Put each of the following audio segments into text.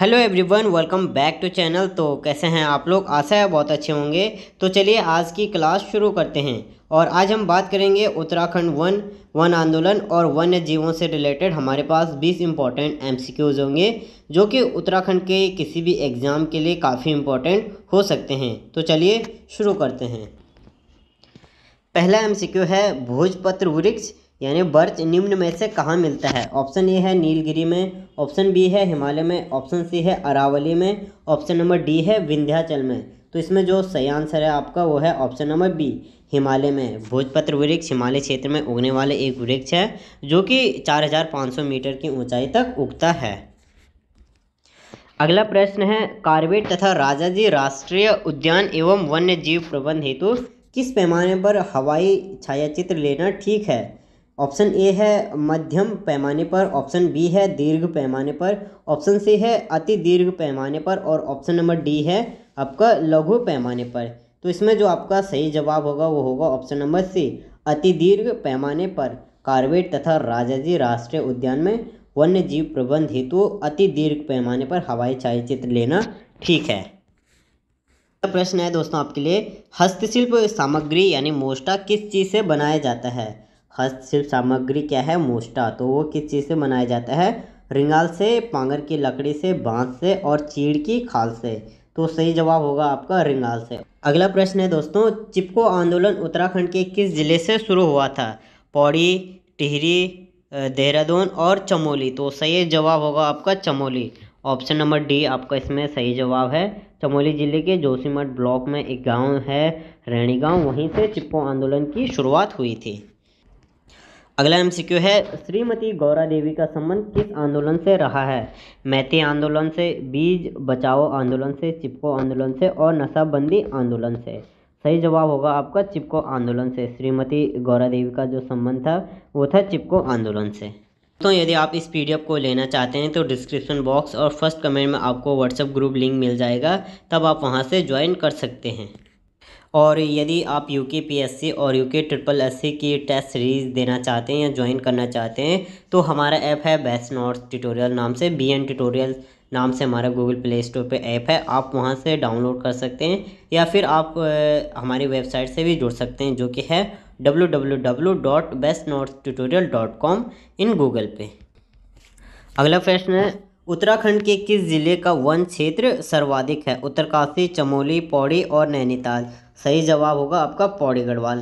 hello everyone welcome back to channel तो कैसे हैं आप लोग आशा है बहुत अच्छे होंगे तो चलिए आज की क्लास शुरू करते हैं और आज हम बात करेंगे उत्तराखंड वन वन आंदोलन और वन्य जीवों से रिलेटेड हमारे पास 20 इंपॉर्टेंट एमसीक्यूज होंगे जो कि उत्तराखंड के किसी भी एग्ज़ाम के लिए काफ़ी इम्पोर्टेंट हो सकते हैं तो चलिए शुरू करते हैं पहला एम है भोजपत्र वृक्ष यानी बर्च निम्न में से कहाँ मिलता है ऑप्शन ए है नीलगिरी में ऑप्शन बी है हिमालय में ऑप्शन सी है अरावली में ऑप्शन नंबर डी है विंध्याचल में तो इसमें जो सही आंसर है आपका वो है ऑप्शन नंबर बी हिमालय में भोजपत्र वृक्ष हिमालय क्षेत्र में उगने वाले एक वृक्ष है जो कि सौ मीटर की ऊंचाई तक उगता है अगला प्रश्न है कार्बेट तथा राजाजी राष्ट्रीय उद्यान एवं वन्य जीव प्रबंध हेतु किस पैमाने पर हवाई छायाचित्र लेना ठीक है ऑप्शन ए है मध्यम पैमाने पर ऑप्शन बी है दीर्घ पैमाने पर ऑप्शन सी है अति दीर्घ पैमाने पर और ऑप्शन नंबर डी है आपका लघु पैमाने पर तो इसमें जो आपका सही जवाब होगा वो होगा ऑप्शन नंबर सी अति दीर्घ पैमाने पर कार्बेट तथा राजाजी राष्ट्रीय उद्यान में वन्य जीव प्रबंध हेतु अति दीर्घ पैमाने पर हवाई छायाचित्र लेना ठीक है तो प्रश्न है दोस्तों आपके लिए हस्तशिल्प सामग्री यानी मोस्टा किस चीज़ से बनाया जाता है हस्तशिल्प सामग्री क्या है मोस्टा तो वो किस चीज़ से बनाया जाता है रिंगाल से पांगर की लकड़ी से बांस से और चीड़ की खाल से तो सही जवाब होगा आपका रिंगाल से अगला प्रश्न है दोस्तों चिपको आंदोलन उत्तराखंड के किस ज़िले से शुरू हुआ था पौड़ी टिहरी देहरादून और चमोली तो सही जवाब होगा आपका चमोली ऑप्शन नंबर डी आपका इसमें सही जवाब है चमोली जिले के जोशीमठ ब्लॉक में एक गांव है रैणी गांव वहीं से चिपको आंदोलन की शुरुआत हुई थी अगला एमसीक्यू है श्रीमती गौरा देवी का संबंध किस आंदोलन से रहा है मैती आंदोलन से बीज बचाओ आंदोलन से चिपको आंदोलन से और नशाबंदी आंदोलन से सही जवाब होगा आपका चिपको आंदोलन से श्रीमती गौरा देवी का जो संबंध था वो था चिपको आंदोलन से तो यदि आप इस पी को लेना चाहते हैं तो डिस्क्रिप्शन बॉक्स और फर्स्ट कमेंट में आपको व्हाट्सएप ग्रुप लिंक मिल जाएगा तब आप वहाँ से ज्वाइन कर सकते हैं और यदि आप यू के पी एस सी और यू के ट्रिपल एस सी की टेस्ट सीरीज़ देना चाहते हैं या ज्वाइन करना चाहते हैं तो हमारा ऐप है बेस्ट नोट्स ट्यूटोरियल नाम से बी एन ट्यूटोरियल नाम से हमारा गूगल प्ले स्टोर पर ऐप है आप वहाँ से डाउनलोड कर सकते हैं या फिर आप हमारी वेबसाइट से भी जुड़ सकते हैं जो कि है W W W dot best notes tutorial dot com in Google पे अगला प्रश्न है उत्तराखंड के किस ज़िले का वन क्षेत्र सर्वाधिक है उत्तरकाशी चमोली पौड़ी और नैनीताल सही जवाब होगा आपका पौड़ी गढ़वाल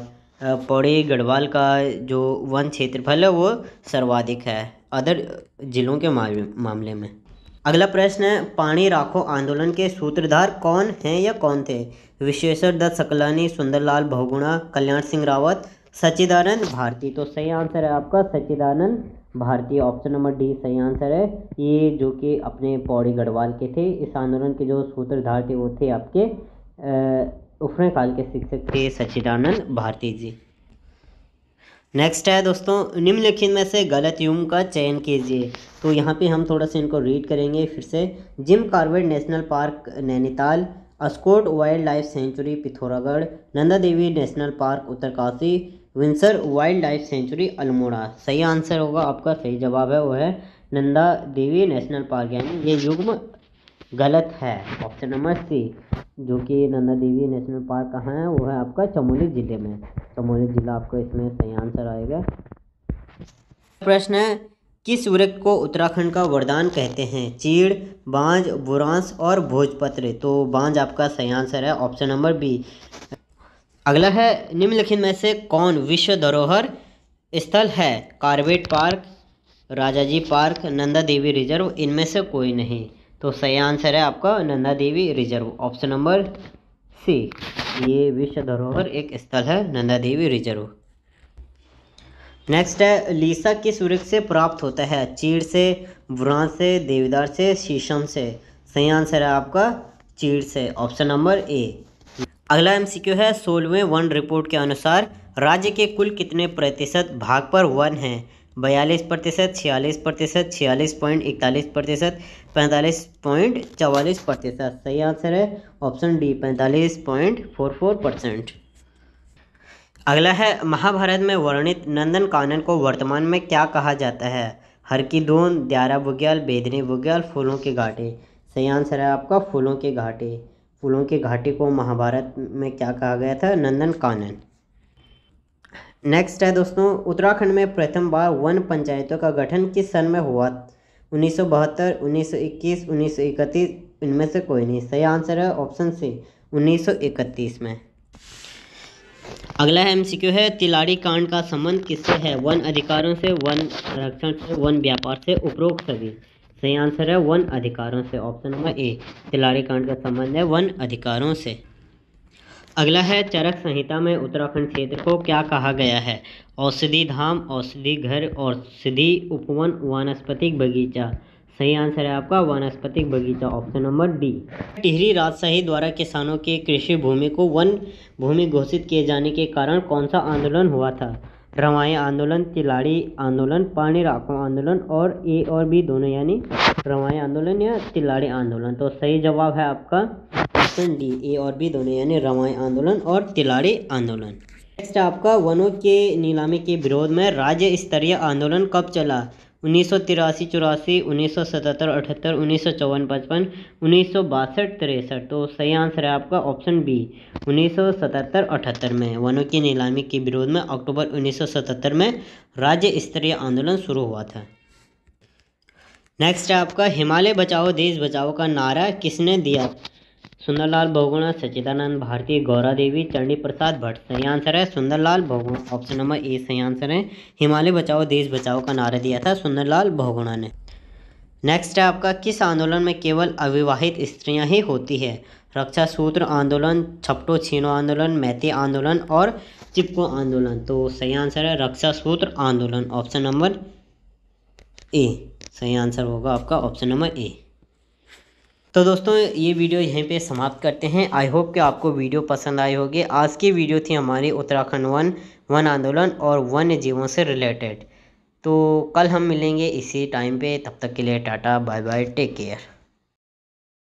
पौड़ी गढ़वाल का जो वन क्षेत्रफल है वो सर्वाधिक है अदर जिलों के मामले में अगला प्रश्न है पानी राखो आंदोलन के सूत्रधार कौन हैं या कौन थे विश्वेश्वर दत्त सकलानी सुंदरलाल बहुगुणा कल्याण सिंह रावत सचिदानंद भारती तो सही आंसर है आपका Sachidanand Bharti option number D सही आंसर है ये जो कि अपने पौड़ी गढ़वाल के थे इस आंदोलन के जो सूत्रधार थे वो थे आपके उसमें काल के शिक्षक थे सचिदानंद भारती जी नेक्स्ट है दोस्तों निम्नलिखित में से गलत युम का चयन कीजिए तो यहाँ पे हम थोड़ा सा इनको रीड करेंगे फिर से Jim Corbett national park Nainital Askot wildlife sanctuary Pithoragarh Nanda Devi national park Uttarkashi Binsar wildlife sanctuary Almora सही आंसर होगा आपका सही जवाब है वो है नंदा देवी नेशनल पार्क यानी ये युग्म गलत है ऑप्शन नंबर सी जो कि नंदा देवी नेशनल पार्क कहाँ है वो है आपका चमोली ज़िले में चमोली ज़िला आपको इसमें सही आंसर आएगा प्रश्न है किस वृक्ष को उत्तराखंड का वरदान कहते हैं चीड़ बांझ बुरांस और भोजपत्र तो बांझ आपका सही आंसर है ऑप्शन नंबर बी अगला है निम्नलिखित में से कौन विश्व धरोहर स्थल है Corbett park Rajaji park Nanda Devi reserve इनमें से कोई नहीं तो सही आंसर है आपका Nanda Devi reserve option number C ये विश्व धरोहर एक स्थल है नंदा देवी रिजर्व नेक्स्ट है लीसा किस वृक्ष से प्राप्त होता है चीड़ से बुरान से देवदार से शीशम से सही आंसर है आपका चीड़ से ऑप्शन नंबर ए अगला एमसीक्यू है सोलहवें वन रिपोर्ट के अनुसार राज्य के कुल कितने प्रतिशत भाग पर वन हैं बयालीस प्रतिशत छियालीस प्रतिशत छियालीस पॉइंट इकतालीस प्रतिशत पैंतालीस पॉइंट चवालीस प्रतिशत सही आंसर है ऑप्शन डी पैंतालीस पॉइंट फोर फोर परसेंट अगला है महाभारत में वर्णित नंदन कानन को वर्तमान में क्या कहा जाता है हर की दून द्यारा बुग्याल बेदनी बुग्याल फूलों के घाटे सही आंसर है आपका फूलों के घाटे फूलों के घाटे को महाभारत में क्या कहा गया था नंदन कानन नेक्स्ट है दोस्तों उत्तराखंड में प्रथम बार वन पंचायतों का गठन किस सन में हुआ उन्नीस सौ बहत्तर उन्नीस सौ इक्कीस उन्नीस सौ इकतीस इनमें से कोई नहीं सही आंसर है ऑप्शन सी उन्नीस सौ इकतीस में अगला एमसीक्यू है तिलाड़ी कांड का संबंध किससे है वन अधिकारों से वन संरक्षण से वन व्यापार से उपरोक्त सभी सही आंसर है वन अधिकारों से ऑप्शन नंबर ए तिलाड़ी कांड का संबंध है वन अधिकारों से अगला है चरक संहिता में उत्तराखंड क्षेत्र को क्या कहा गया है औषधि धाम औषधि घर औषधि उपवन वनस्पतिक बगीचा सही आंसर है आपका वनस्पतिक बगीचा ऑप्शन नंबर डी टिहरी राजशाही द्वारा किसानों के कृषि भूमि को वन भूमि घोषित किए जाने के कारण कौन सा आंदोलन हुआ था रवाई आंदोलन तिलाड़ी आंदोलन पानी राखों आंदोलन और ए और बी दोनों यानी रवाई आंदोलन या तिलाड़ी आंदोलन तो सही जवाब है आपका ऑप्शन डी ए और बी दोनों यानी रवाई आंदोलन और तिलाड़ी आंदोलन नेक्स्ट आपका वनों के नीलामी के विरोध में राज्य स्तरीय आंदोलन कब चला उन्नीस सौ तिरासी चौरासी उन्नीस सौ सतहत्तर अठहत्तर उन्नीस सौ चौवन पचपन उन्नीस सौ बासठ तिरसठ तो सही आंसर है आपका ऑप्शन बी उन्नीस सौ सतहत्तर अठहत्तर में वनों की नीलामी के विरोध में अक्टूबर उन्नीस सौ सतहत्तर में राज्य स्तरीय आंदोलन शुरू हुआ था नेक्स्ट है आपका हिमालय बचाओ देश बचाओ का नारा किसने दिया सुंदरलाल बहुगुणा सचिदानंद भारती गौरा देवी चरणी प्रसाद भट्ट सही आंसर है Sunderlal Bahuguna option number A सही आंसर है हिमालय बचाओ देश बचाओ का नारा दिया था सुंदरलाल बहुगुणा ने नेक्स्ट है आपका किस आंदोलन में केवल अविवाहित स्त्रियां ही होती है रक्षा सूत्र आंदोलन छपटो छीनो आंदोलन मैथी आंदोलन और चिपको आंदोलन तो सही आंसर है रक्षा सूत्र आंदोलन ऑप्शन नंबर ए सही आंसर होगा आपका ऑप्शन नंबर ए तो दोस्तों ये वीडियो यहीं पे समाप्त करते हैं आई होप कि आपको वीडियो पसंद आई होगी आज की वीडियो थी हमारी उत्तराखंड वन वन आंदोलन और वन्य जीवों से रिलेटेड तो कल हम मिलेंगे इसी टाइम पे तब तक के लिए tata bye bye take care